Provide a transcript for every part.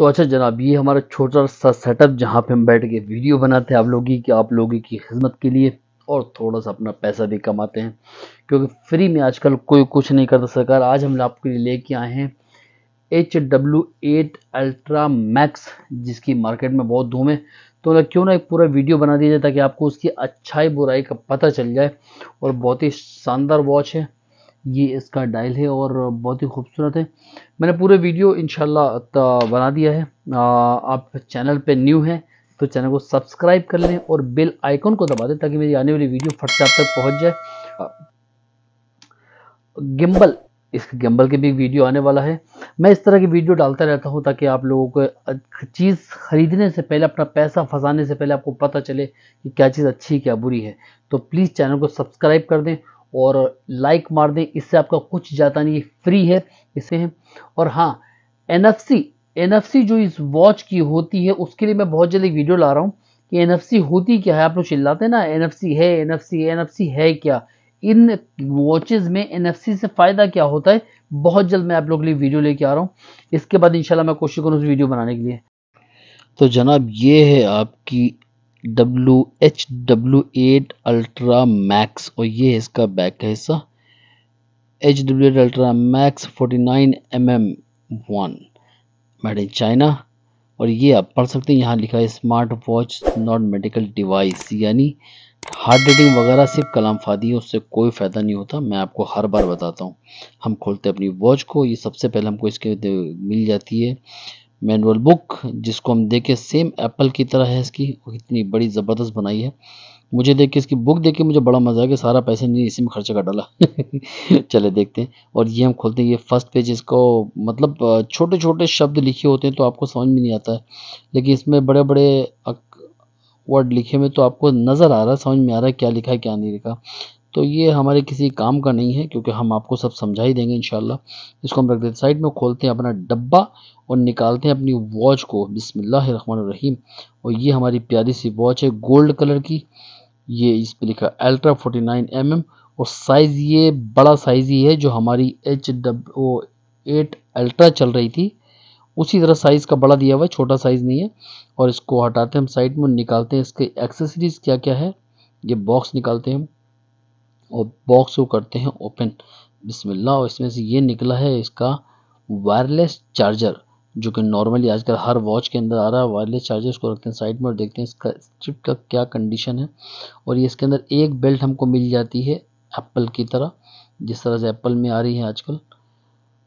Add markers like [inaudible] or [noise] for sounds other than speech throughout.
तो अच्छा जनाब ये हमारा छोटा सा सेटअप जहाँ पे हम बैठ के वीडियो बनाते हैं आप लोगों की आप लोगों की खिदमत के लिए और थोड़ा सा अपना पैसा भी कमाते हैं क्योंकि फ्री में आजकल कोई कुछ नहीं करता सरकार आज हम आपके लिए लेके आए हैं H W eight ultra max जिसकी मार्केट में बहुत धूम है तो मतलब क्यों ना एक पूरा वीडियो बना दिया जाए ताकि आपको उसकी अच्छाई बुराई का पता चल जाए और बहुत ही शानदार वॉच है ये इसका डायल है और बहुत ही खूबसूरत है मैंने पूरे वीडियो इन बना दिया है आप चैनल पे न्यू हैं तो चैनल को सब्सक्राइब कर लें और बेल आइकन को दबा दें ताकि मेरी आने वाली वीडियो आप तक पहुंच जाए गिम्बल इस गिम्बल के भी वीडियो आने वाला है मैं इस तरह की वीडियो डालता रहता हूं ताकि आप लोगों को चीज़ ख़रीदने से पहले अपना पैसा फंसाने से पहले आपको पता चले कि क्या चीज़ अच्छी क्या बुरी है तो प्लीज़ चैनल को सब्सक्राइब कर दें और लाइक मार दें इससे आपका कुछ जाता नहीं फ्री है इसे है और हाँ एन एनएफसी जो इस वॉच की होती है उसके लिए मैं बहुत जल्दी वीडियो ला रहा हूँ कि एनएफसी होती क्या है आप लोग चिल्लाते हैं ना एनएफसी है एनएफसी एनएफसी है क्या इन वॉचेस में एनएफसी से फ़ायदा क्या होता है बहुत जल्द मैं आप लोग के लिए वीडियो लेके आ रहा हूँ इसके बाद इंशाल्लाह मैं कोशिश करूँ उस वीडियो बनाने के लिए तो जनाब ये है आपकी W H W eight ultra max और ये है इसका बैक का हिस्सा H W eight ultra max forty nine M M one made in China और ये आप पढ़ सकते हैं यहाँ लिखा है smart watch not medical device यानी हार्ड रीडिंग वगैरह सिर्फ कलाम फादी है उससे कोई फ़ायदा नहीं होता मैं आपको हर बार बताता हूँ हम खोलते हैं अपनी वॉच को ये सबसे पहले हमको इसके मिल जाती है मैनुअल बुक जिसको हम देखे सेम एप्पल की तरह है इसकी इतनी बड़ी ज़बरदस्त बनाई है मुझे देख के इसकी बुक देख के मुझे बड़ा मज़ा आ गया सारा पैसे नहीं इसी में खर्चा कर डाला [laughs] चले देखते हैं और ये हम खोलते हैं ये फर्स्ट पेज इसको मतलब छोटे छोटे शब्द लिखे होते हैं तो आपको समझ में नहीं आता है लेकिन इसमें बड़े बड़े वर्ड लिखे हुए तो आपको नज़र आ रहा है समझ में आ रहा है क्या लिखा है क्या नहीं लिखा तो ये हमारे किसी काम का नहीं है क्योंकि हम आपको सब समझा ही देंगे इन इसको हम रख देते साइड में खोलते हैं अपना डब्बा और निकालते हैं अपनी वॉच को बिसमीम और ये हमारी प्यारी सी वॉच है गोल्ड कलर की ये इस पर लिखा ultra forty nine M M और साइज़ ये बड़ा साइज़ ही है जो हमारी एच डब्लो एट अल्ट्रा चल रही थी उसी तरह साइज़ का बड़ा दिया हुआ है छोटा साइज़ नहीं है और इसको हटाते हैं हम साइड में निकालते हैं इसके एक्सेसरीज़ क्या क्या है ये बॉक्स निकालते हैं हम और बॉक्स को करते हैं ओपन बिस्मिल्लाह और इसमें से ये निकला है इसका वायरलेस चार्जर जो कि नॉर्मली आजकल हर वॉच के अंदर आ रहा है वायरलेस चार्जर उसको रखते हैं साइड में और देखते हैं इसका स्ट्रिप का क्या कंडीशन है और ये इसके अंदर एक बेल्ट हमको मिल जाती है एप्पल की तरह जिस तरह से एप्पल में आ रही है आजकल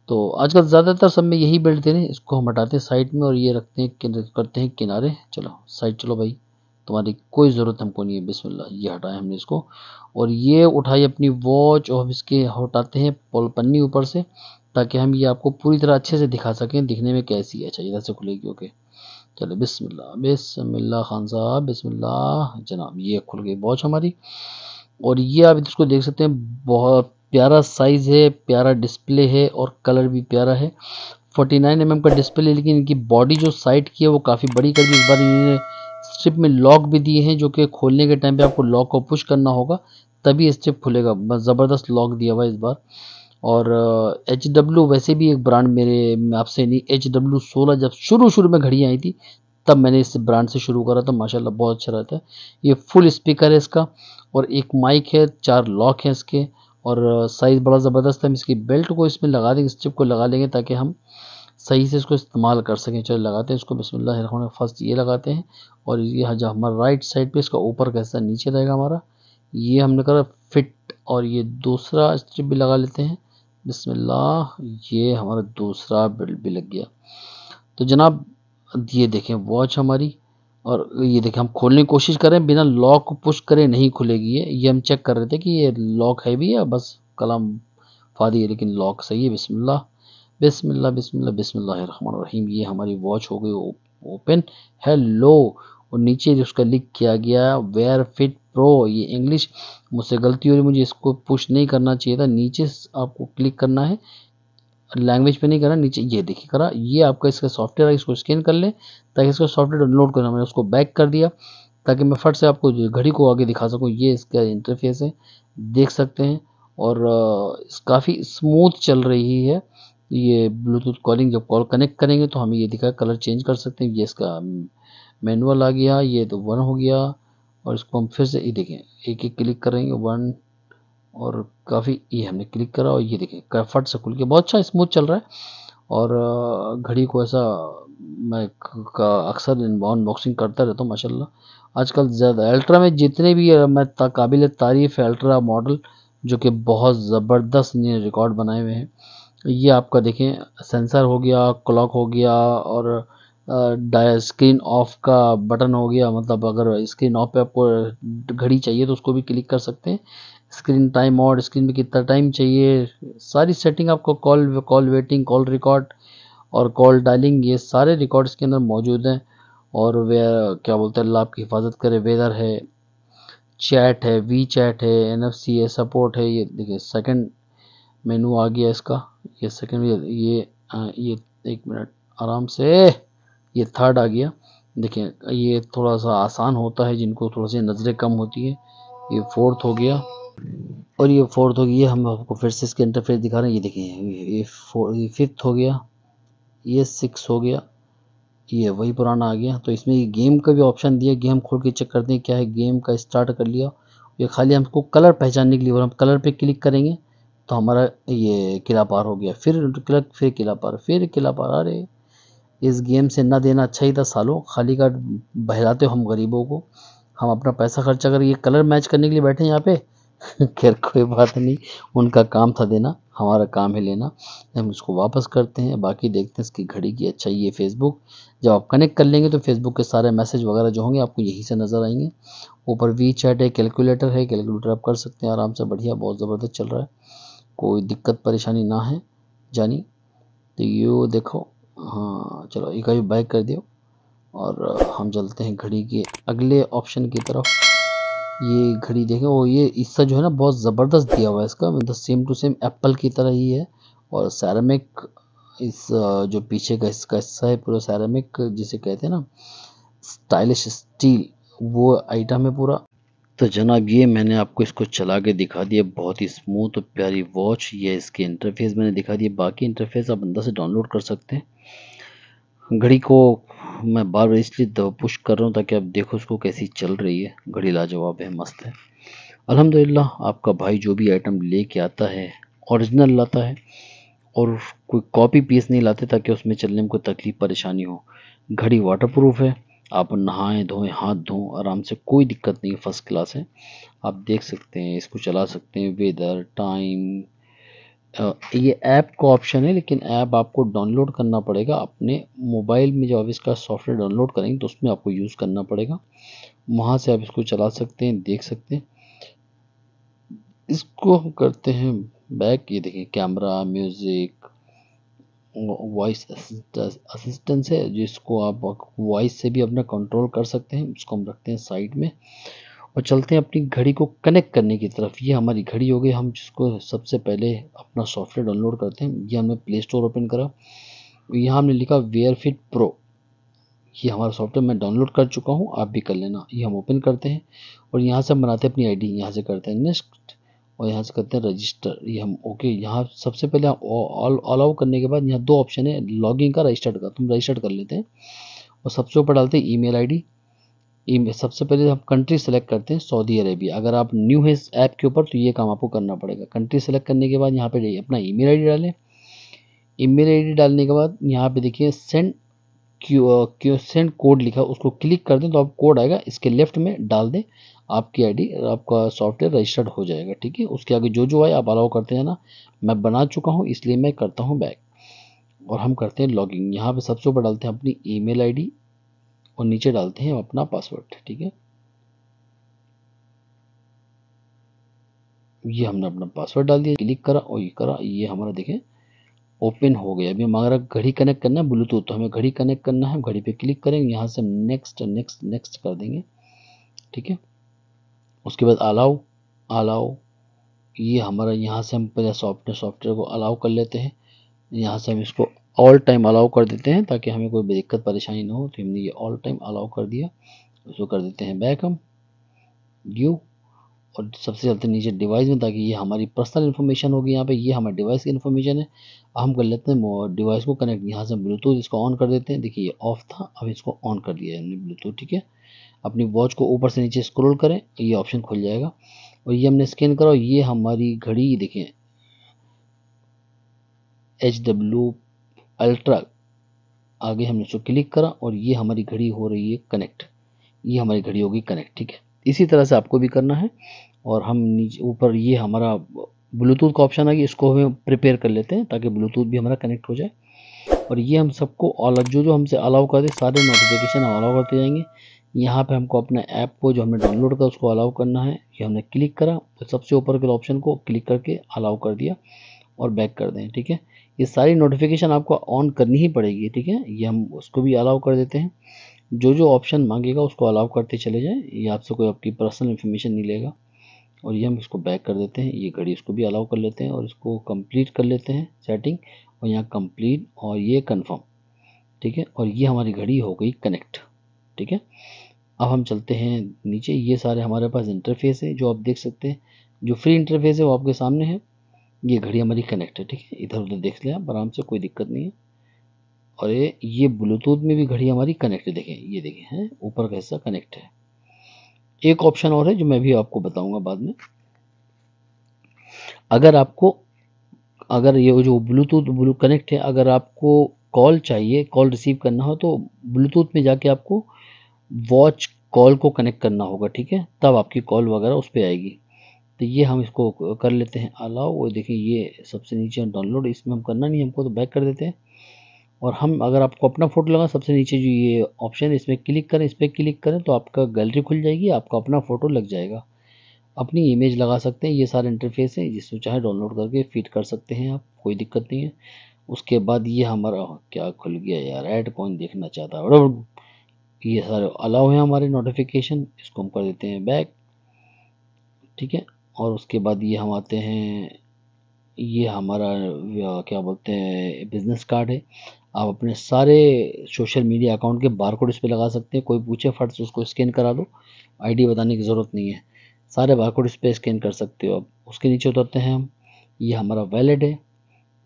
तो आजकल ज़्यादातर सब में यही बेल्ट दे रहे हैं इसको हम हटाते हैं साइड में और ये रखते हैं करते हैं किनारे चलो साइड चलो भाई तुम्हारी कोई ज़रूरत हमको नहीं है बिस्मिल्लाह ये हटाया हमने इसको और ये उठाई अपनी वॉच और इसके हटाते हैं पोल पन्नी ऊपर से ताकि हम ये आपको पूरी तरह अच्छे से दिखा सकें दिखने में कैसी है अच्छा इधर से खुलेगी ओके चलो बिस्मिल्लाह बिस्मिल्लाह खान साहब बिस्मिल्लाह जनाब ये खुल गई वॉच हमारी और ये आप इसको देख सकते हैं बहुत प्यारा साइज़ है प्यारा डिस्प्ले है और कलर भी प्यारा है 49 नाइन mm का डिस्प्ले लेकिन इनकी बॉडी जो साइड की है वो काफ़ी बड़ी कर दी इस बार इन्होंने स्ट्रिप में लॉक भी दिए हैं जो कि खोलने के टाइम पे आपको लॉक को पुश करना होगा तभी स्ट्रिप खुलेगा ज़बरदस्त लॉक दिया हुआ इस बार और एच uh, वैसे भी एक ब्रांड मेरे आपसे नहीं एच डब्ल्यू सोलह जब शुरू शुरू में घड़ी आई थी तब मैंने इस ब्रांड से शुरू करा था माशाल्लाह बहुत अच्छा रहता है ये फुल स्पीकर है इसका और एक माइक है चार लॉक हैं इसके और साइज़ बड़ा ज़बरदस्त है हम इसकी बेल्ट को इसमें लगा देंगे स्ट्रिप को लगा लेंगे ताकि हम सही से इसको इस्तेमाल कर सकें चलो लगाते हैं इसको बिसमिल्ल फर्स्ट ये लगाते हैं और ये जो हमारा राइट साइड पे इसका ऊपर का हिस्सा नीचे रहेगा हमारा ये हमने करा फिट और ये दूसरा स्ट्रिप भी लगा लेते हैं बिसमिल्लाह ये हमारा दूसरा बेल्ट भी लग गया तो जनाब ये देखें वॉच हमारी और ये देखें हम खोलने की कोशिश करें बिना लॉक को पुश करें नहीं खुलेगी ये ये हम चेक कर रहे थे कि ये लॉक है भी या बस कलम फादी है लेकिन लॉक सही है बिसमिल्ला बिसमिल्ल रहमान रहीम ये हमारी वॉच हो गई ओपन हेलो और नीचे उसका लिख किया गया वेयर फिट प्रो ये इंग्लिश मुझसे गलती हो रही मुझे इसको पुश नहीं करना चाहिए था नीचे आपको क्लिक करना है लैंग्वेज पे नहीं करना नीचे ये देखिए करा ये आपका इसका सॉफ्टवेयर है इसको स्कैन कर लें ताकि इसका सॉफ्टवेयर डाउनलोड करना मैंने उसको बैक कर दिया ताकि मैं फट से आपको घड़ी को आगे दिखा सकूँ ये इसका इंटरफेस है देख सकते हैं और काफ़ी स्मूथ चल रही है ये ब्लूटूथ कॉलिंग जब कॉल कनेक्ट करेंगे तो हमें ये दिखा कलर चेंज कर सकते हैं ये इसका मैनुअल आ गया ये तो वन हो गया और इसको हम फिर से ये देखें एक एक क्लिक करेंगे वन और काफ़ी ये हमने क्लिक करा और ये देखें फट से खुल के बहुत अच्छा स्मूथ चल रहा है और घड़ी को ऐसा मैं अक्सर अनबॉक्सिंग करता रहता हूँ माशाल्लाह आजकल ज़्यादा अल्ट्रा में जितने भी मैं काबिल तारीफ़ अल्ट्रा मॉडल जो कि बहुत ज़बरदस्त ने रिकॉर्ड बनाए हुए हैं ये आपका देखें सेंसर हो गया क्लॉक हो गया और स्क्रीन ऑफ का बटन हो गया मतलब अगर स्क्रीन ऑफ पे आपको घड़ी चाहिए तो उसको भी क्लिक कर सकते हैं स्क्रीन टाइम और स्क्रीन में कितना टाइम चाहिए सारी सेटिंग आपको call call waiting call record और कॉल डायलिंग ये सारे रिकॉर्ड्स के अंदर मौजूद हैं और वे क्या बोलते हैं अल्लाह आपकी हिफाजत करे वेदर है चैट है वी चैट है एन एफ सी है सपोर्ट है ये देखिए सेकंड मेनू आ गया इसका ये सेकंड ये ये एक मिनट आराम से ये थर्ड आ गया देखिए ये थोड़ा सा आसान होता है जिनको थोड़ा सी नज़रें कम होती हैं ये फोर्थ हो गया और ये फोर्थ हो गया हम आपको फिर से इसके इंटरफेस दिखा रहे हैं ये देखिए ये फोर ये फिफ्थ हो गया ये सिक्स हो गया ये वही पुराना आ गया तो इसमें ये गेम का भी ऑप्शन दिया गेम खोल के चेक करते हैं क्या है गेम का स्टार्ट कर लिया ये खाली हमको कलर पहचानने के लिए और हम कलर पे क्लिक करेंगे तो हमारा ये किला पार हो गया फिर क्लक फिर किला पार फिर किला पार अरे इस गेम से ना देना अच्छा ही था सालों खाली का बहलाते हो हम गरीबों को हम अपना पैसा खर्चा कर ये कलर मैच करने के लिए बैठे यहाँ पे [laughs] खैर कोई बात नहीं उनका काम था देना हमारा काम है लेना हम इसको वापस करते हैं बाकी देखते हैं इसकी घड़ी की अच्छा ये फेसबुक जब आप कनेक्ट कर लेंगे तो फेसबुक के सारे मैसेज वगैरह जो होंगे आपको यहीं से नज़र आएंगे ऊपर वी चैट है कैलकुलेटर है कैलकुलेटर आप कर सकते हैं आराम से बढ़िया बहुत ज़बरदस्त चल रहा है कोई दिक्कत परेशानी ना है जानी तो यो देखो हाँ चलो एक ही बैक कर दियो और हम चलते हैं घड़ी के अगले ऑप्शन की तरफ ये घड़ी देखें और ये हिस्सा जो है ना बहुत ज़बरदस्त दिया हुआ है इसका मतलब सेम टू सेम एप्पल की तरह ही है और सैरामिक इस जो पीछे का इसका हिस्सा है पूरा सैरामिक जिसे कहते हैं ना स्टाइलिश स्टील वो आइटम है पूरा तो जनाब ये मैंने आपको इसको चला के दिखा दिया बहुत ही स्मूथ और प्यारी वॉच ये इसके इंटरफेस मैंने दिखा दिया बाकी इंटरफेस आप अंदर से डाउनलोड कर सकते हैं घड़ी को मैं बार बार इसलिए पुश कर रहा हूँ ताकि आप देखो उसको कैसी चल रही है घड़ी लाजवाब है मस्त है अल्हम्दुलिल्लाह आपका भाई जो भी आइटम लेके आता है ओरिजिनल लाता है और कोई कॉपी पीस नहीं लाते ताकि उसमें चलने में कोई तकलीफ़ परेशानी हो घड़ी वाटरप्रूफ है आप नहाएं धोएं हाथ धो आराम से कोई दिक्कत नहीं फर्स्ट क्लास है आप देख सकते हैं इसको चला सकते हैं वेदर टाइम ये ऐप का ऑप्शन है लेकिन ऐप आपको डाउनलोड करना पड़ेगा अपने मोबाइल में जब आप इसका सॉफ्टवेयर डाउनलोड करेंगे तो उसमें आपको यूज़ करना पड़ेगा वहाँ से आप इसको चला सकते हैं देख सकते हैं इसको हम करते हैं बैक ये देखें कैमरा म्यूज़िक वॉइस असिस्टेंस है जिसको आप वॉइस से भी अपना कंट्रोल कर सकते हैं उसको हम रखते हैं साइड में और चलते हैं अपनी घड़ी को कनेक्ट करने की तरफ ये हमारी घड़ी हो गई हम जिसको सबसे पहले अपना सॉफ्टवेयर डाउनलोड करते हैं ये हमने प्ले स्टोर ओपन करा यहाँ हमने लिखा वेयर फिट प्रो ये हमारा सॉफ्टवेयर मैं डाउनलोड कर चुका हूँ आप भी कर लेना ये हम ओपन करते हैं और यहाँ से हम बनाते हैं अपनी आईडी यहाँ से करते हैं नेक्स्ट और यहाँ से करते हैं रजिस्टर ये हम ओके यहाँ सबसे पहले अलाउ करने के बाद यहाँ दो ऑप्शन है लॉगिंग का रजिस्टर्ड का तुम तो रजिस्टर्ड कर लेते हैं और सबसे ऊपर डालते हैं ईमेल आईडी ईमेल सबसे पहले हम कंट्री सेलेक्ट करते हैं सऊदी अरेबिया अगर आप न्यू है इस ऐप के ऊपर तो ये काम आपको करना पड़ेगा कंट्री सेलेक्ट करने के बाद यहाँ पर अपना ई मेल डालें ई मेल डालने के बाद यहाँ पर देखिए सेंड क्यू सेंड कोड लिखा उसको क्लिक कर दें तो आप कोड आएगा इसके लेफ्ट में डाल दें आपकी आईडी आपका सॉफ्टवेयर रजिस्टर्ड हो जाएगा ठीक है उसके आगे जो जो आए आप अलाउ करते हैं ना मैं बना चुका हूँ इसलिए मैं करता हूँ बैक और हम करते हैं लॉगिंग यहाँ पे सबसे ऊपर डालते हैं अपनी ईमेल आईडी और नीचे डालते हैं अपना पासवर्ड ठीक है ये हमने अपना पासवर्ड डाल दिया क्लिक करा और ये करा ये हमारा देखें ओपन हो गया अभी हमारा घड़ी कनेक्ट करना है ब्लूटूथ तो हमें घड़ी कनेक्ट करना है घड़ी पे क्लिक करेंगे यहाँ से हम नेक्स्ट नेक्स्ट नेक्स्ट कर देंगे ठीक है उसके बाद अलाउ अलाउ ये हमारा यहाँ से हम पहले सॉफ्टवेयर सॉफ्टवेयर को अलाउ कर लेते हैं यहाँ से हम इसको ऑल टाइम अलाउ कर देते हैं ताकि हमें कोई दिक्कत परेशानी ना हो तो हमने ये ऑल टाइम अलाउ कर दिया उसको कर देते हैं बैक हम यू और सबसे ज़्यादा नीचे डिवाइस में ताकि ये हमारी पर्सनल इन्फॉर्मेशन होगी यहाँ पे ये हमारे डिवाइस की इन्फॉर्मेशन है हम कर लेते हैं डिवाइस को कनेक्ट यहाँ से ब्लूटूथ इसको ऑन कर देते हैं देखिए ये ऑफ था अब इसको ऑन कर दिया हमने ब्लूटूथ ठीक है अपनी वॉच को ऊपर से नीचे स्क्रॉल करें ये ऑप्शन खुल जाएगा और ये हमने स्कैन करा ये हमारी घड़ी देखें एच डब्ल्यू अल्ट्रा आगे हमने उसको क्लिक करा और ये हमारी घड़ी हो रही है कनेक्ट ये हमारी घड़ी होगी कनेक्ट ठीक है इसी तरह से आपको भी करना है और हम नीचे ऊपर ये हमारा ब्लूटूथ का ऑप्शन आ गया इसको हमें प्रिपेयर कर लेते हैं ताकि ब्लूटूथ भी हमारा कनेक्ट हो जाए और ये हम सबको अलग जो जो हमसे अलाउ कर दे सारे नोटिफिकेशन हम अलाउ करते जाएंगे यहाँ पे हमको अपने ऐप को जो हमने डाउनलोड करा उसको अलाउ करना है ये हमने क्लिक करा और सबसे ऊपर के ऑप्शन को क्लिक करके अलाउ कर दिया और बैक कर दें ठीक है ये सारी नोटिफिकेशन आपको ऑन करनी ही पड़ेगी ठीक है ये हम उसको भी अलाउ कर देते हैं जो जो ऑप्शन मांगेगा उसको अलाउ करते चले जाएँ ये आपसे कोई आपकी पर्सनल इन्फॉर्मेशन नहीं लेगा और ये हम इसको बैक कर देते हैं ये घड़ी इसको भी अलाउ कर लेते हैं और इसको कंप्लीट कर लेते हैं सेटिंग और यहाँ कंप्लीट और ये कंफर्म ठीक है और ये हमारी घड़ी हो गई कनेक्ट ठीक है अब हम चलते हैं नीचे ये सारे हमारे पास इंटरफेस है जो आप देख सकते हैं जो फ्री इंटरफेस है वो आपके सामने है ये घड़ी हमारी कनेक्ट है ठीक है इधर उधर देख लें आप आराम से कोई दिक्कत नहीं है और ये ये ब्लूटूथ में भी घड़ी हमारी कनेक्ट है देखें ये देखें हैं ऊपर का हिस्सा कनेक्ट है एक ऑप्शन और है जो मैं भी आपको बताऊंगा बाद में अगर आपको अगर ये जो ब्लूटूथ ब्लू कनेक्ट है अगर आपको कॉल चाहिए कॉल रिसीव करना हो तो ब्लूटूथ में जाके आपको वॉच कॉल को कनेक्ट करना होगा ठीक है तब आपकी कॉल वगैरह उस पर आएगी तो ये हम इसको कर लेते हैं अलाउ वो देखिए ये सबसे नीचे डाउनलोड इसमें हम करना नहीं हमको तो बैक कर देते हैं और हम अगर आपको अपना फ़ोटो लगा सबसे नीचे जो ये ऑप्शन है इसमें क्लिक करें इस पर क्लिक करें तो आपका गैलरी खुल जाएगी आपका अपना फ़ोटो लग जाएगा अपनी इमेज लगा सकते हैं ये सारे इंटरफेस हैं जिसको चाहे डाउनलोड करके फिट कर सकते हैं आप कोई दिक्कत नहीं है उसके बाद ये हमारा क्या खुल गया यार एड कौन देखना चाहता है ये सारे अलाउ हैं हमारे नोटिफिकेशन इसको हम कर देते हैं बैक ठीक है और उसके बाद ये हम आते हैं ये हमारा क्या बोलते हैं बिज़नेस कार्ड है आप अपने सारे सोशल मीडिया अकाउंट के बार कोड इस पर लगा सकते हैं कोई पूछे फट से उसको स्कैन करा दो आईडी बताने की ज़रूरत नहीं है सारे बार कोड इस पर स्कैन कर सकते हो आप उसके नीचे उतरते हैं हम ये हमारा वैलिड है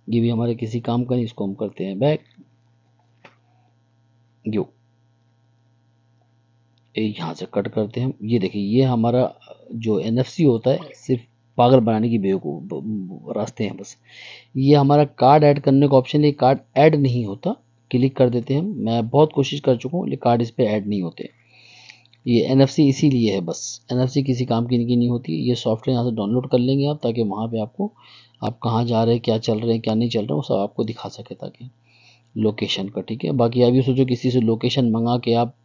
ये भी हमारे किसी काम का नहीं इसको हम करते हैं बैक यू यहाँ से कट करते हैं ये देखिए ये हमारा जो एन होता है सिर्फ पागल बनाने की बेवकूफ रास्ते हैं बस ये हमारा कार्ड ऐड करने का ऑप्शन है कार्ड ऐड नहीं होता क्लिक कर देते हैं मैं बहुत कोशिश कर चुका हूँ ये कार्ड इस पर ऐड नहीं होते ये एन इसीलिए है बस एन किसी काम की नहीं, होती ये सॉफ्टवेयर यहाँ से डाउनलोड कर लेंगे आप ताकि वहाँ पर आपको आप कहाँ जा रहे हैं क्या चल रहे हैं क्या नहीं चल रहे हैं वो सब आपको दिखा सके ताकि लोकेशन का ठीक है बाकी आप ये सोचो किसी से लोकेशन मंगा के आप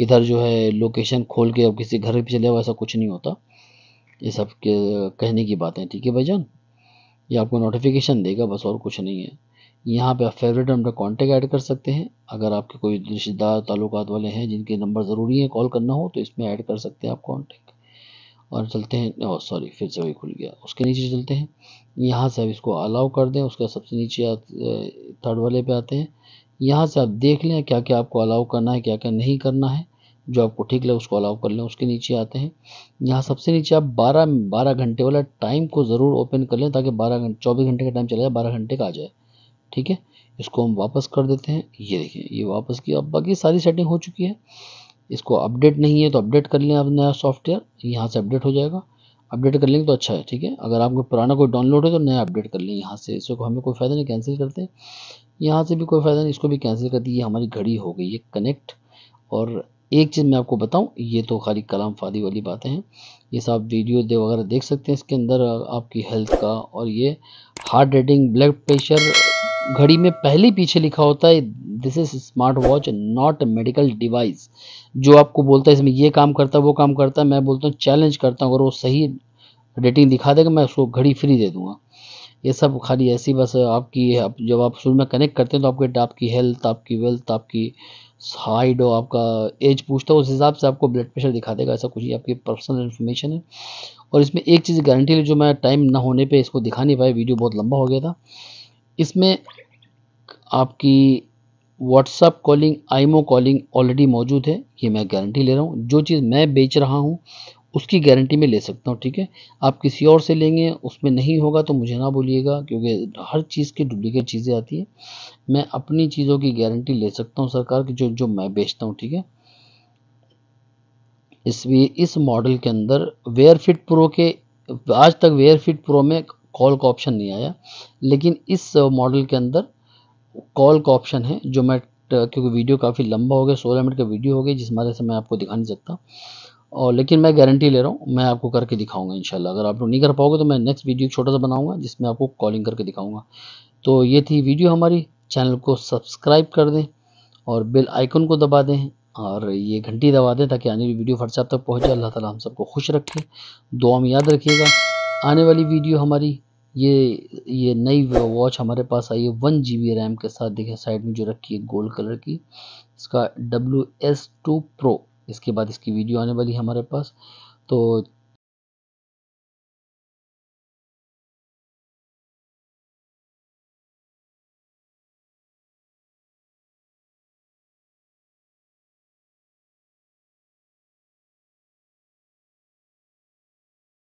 इधर जो है लोकेशन खोल के अब किसी घर पे चले जाओ ऐसा कुछ नहीं होता ये सब के कहने की बातें ठीक है भाई जान ये आपको नोटिफिकेशन देगा बस और कुछ नहीं है यहाँ पे आप फेवरेट नंबर कॉन्टैक्ट ऐड कर सकते हैं अगर आपके कोई रिश्तेदार ताल्लुकात वाले हैं जिनके नंबर ज़रूरी हैं कॉल करना हो तो इसमें ऐड कर सकते हैं आप कॉन्टैक्ट और चलते हैं सॉरी फिर से वही खुल गया उसके नीचे चलते हैं यहाँ से आप इसको अलाउ कर दें उसका सबसे नीचे थर्ड वाले पे आते हैं यहाँ से आप देख लें क्या क्या आपको अलाउ करना है क्या क्या नहीं करना है जो आपको ठीक लगे उसको अलाउ कर लें उसके नीचे आते हैं यहाँ सबसे नीचे आप 12 12 घंटे वाला टाइम को ज़रूर ओपन कर लें ताकि 12 घंटे चौबीस घंटे का टाइम चला जाए बारह घंटे का आ जाए ठीक है इसको हम वापस कर देते हैं ये देखिए ये वापस किया अब बाकी सारी सेटिंग हो चुकी है इसको अपडेट नहीं है तो अपडेट कर लें आप नया सॉफ्टवेयर यहाँ से अपडेट हो जाएगा अपडेट कर लेंगे तो अच्छा है ठीक है अगर आपको पुराना कोई डाउनलोड है तो नया अपडेट कर लें यहाँ से इसको हमें कोई फ़ायदा नहीं कैंसिल करते हैं यहाँ से भी कोई फ़ायदा नहीं इसको भी कैंसिल कर दिए हमारी घड़ी हो गई है कनेक्ट और एक चीज़ मैं आपको बताऊं ये तो खाली कलाम फादी वाली बातें हैं ये सब वीडियो दे वगैरह देख सकते हैं इसके अंदर आपकी हेल्थ का और ये हार्ट रेटिंग ब्लड प्रेशर घड़ी में पहले पीछे लिखा होता है this is smart watch not medical device जो आपको बोलता है इसमें ये काम करता है वो काम करता है मैं बोलता हूँ चैलेंज करता हूँ अगर वो सही रेटिंग दिखा देगा मैं उसको घड़ी फ्री दे दूँगा ये सब खाली ऐसी बस आपकी आप जब आप शुरू में कनेक्ट करते हैं तो आपके आपकी हेल्थ आपकी वेल्थ आपकी हाइट और आपका एज पूछता है उस हिसाब से आपको ब्लड प्रेशर दिखा देगा ऐसा कुछ ही आपकी पर्सनल इन्फॉर्मेशन है और इसमें एक चीज़ गारंटी ली जो मैं टाइम ना होने पर इसको दिखा नहीं पाया वीडियो बहुत लंबा हो गया था इसमें आपकी WhatsApp calling imo calling already मौजूद है ये मैं गारंटी ले रहा हूँ जो चीज़ मैं बेच रहा हूँ उसकी गारंटी में ले सकता हूँ ठीक है आप किसी और से लेंगे उसमें नहीं होगा तो मुझे ना बोलिएगा क्योंकि हर चीज़ की डुप्लीकेट चीज़ें आती है मैं अपनी चीज़ों की गारंटी ले सकता हूँ सरकार की जो जो मैं बेचता हूँ ठीक है इसलिए इस मॉडल के अंदर वेयर फिट प्रो के आज तक वेयर फिट प्रो में कॉल का ऑप्शन नहीं आया लेकिन इस मॉडल के अंदर कॉल का ऑप्शन है जो मैं क्योंकि वीडियो काफ़ी लंबा हो गया सोलह मिनट का वीडियो हो गया जिस वजह से मैं आपको दिखा नहीं सकता और लेकिन मैं गारंटी ले रहा हूँ मैं आपको करके दिखाऊंगा इंशाल्लाह अगर आप लोग नहीं कर पाओगे तो मैं नेक्स्ट वीडियो छोटा सा बनाऊंगा जिसमें आपको कॉलिंग करके दिखाऊंगा तो ये थी वीडियो हमारी चैनल को सब्सक्राइब कर दें और बेल आइकन को दबा दें और ये घंटी दबा दें ताकि आने वाली वीडियो व्हाट्सएप तक पहुँचे अल्लाह ताला हम सबको खुश रखे दुआ में याद रखिएगा आने वाली वीडियो हमारी ये ये नई वॉच हमारे पास आई है वन जी बी रैम के साथ देखें साइड में जो रखी है गोल्ड कलर की इसका डब्ल्यू एस टू प्रो इसके बाद इसकी वीडियो आने वाली है हमारे पास तो